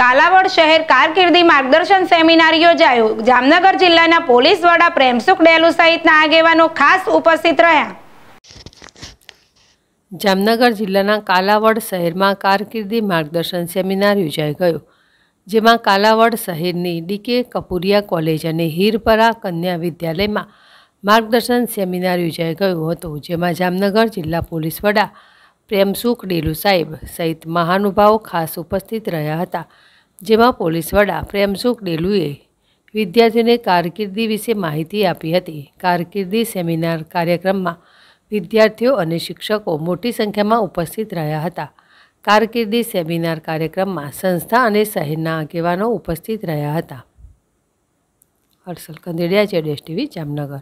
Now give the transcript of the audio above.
કાલાવડ શહેર કારકિર્દી માર્ગદર્શન સેમિનારી યોજાયો જામનગર જિલ્લાના પોલીસ વડા પ્રેમસુખ દેલુ સહિતના આગેવાનો ખાસ ઉપસ્થિત રહ્યા જામનગર જિલ્લાના કાલાવડ શહેરમાં કારકિર્દી માર્ગદર્શન સેમિનારી યોજાય ગયો જેમાં કાલાવડ શહેરની ડીકે કપુરિયા કોલેજ અને હીરપરા कन्या વિદ્યાલયમાં માર્ગદર્શન સેમિનારી યોજાય ગયો હતો જેમાં જામનગર જિલ્લા પોલીસ વડા प्रेम सुख डेलू साहेब सहित महानुभावो खास उपस्थित રહ્યા હતા જેવા પોલીસ વડા પ્રેમ સુખ દેલુએ વિદ્યાર્થીને કાર્યક્રmdi વિશે માહિતી આપી હતી કાર્યક્રmdi સેમિનાર કાર્યક્રમમાં વિદ્યાર્થીઓ અને શિક્ષકો મોટી સંખ્યામાં ઉપસ્થિત રહ્યા હતા કાર્યક્રmdi સેમિનાર કાર્યક્રમમાં સંસ્થા અને શહેરના આગેવાનો ઉપસ્થિત રહ્યા હતા હરશલ કંદડિયા જેડીએસટીવી જામનગર